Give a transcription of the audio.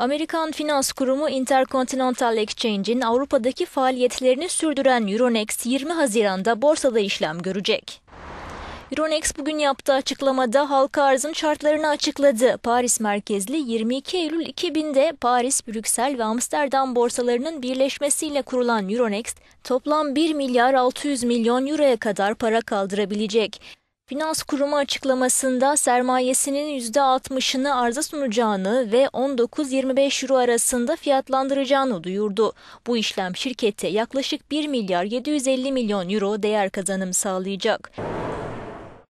Amerikan finans kurumu Intercontinental Exchange'in Avrupa'daki faaliyetlerini sürdüren Euronext 20 Haziran'da borsada işlem görecek. Euronext bugün yaptığı açıklamada halka arzın şartlarını açıkladı. Paris merkezli 22 Eylül 2000'de Paris, Brüksel ve Amsterdam borsalarının birleşmesiyle kurulan Euronext toplam 1 milyar 600 milyon euroya kadar para kaldırabilecek. Finans kurumu açıklamasında sermayesinin %60'ını arza sunacağını ve 19-25 euro arasında fiyatlandıracağını duyurdu. Bu işlem şirkete yaklaşık 1 milyar 750 milyon euro değer kazanım sağlayacak.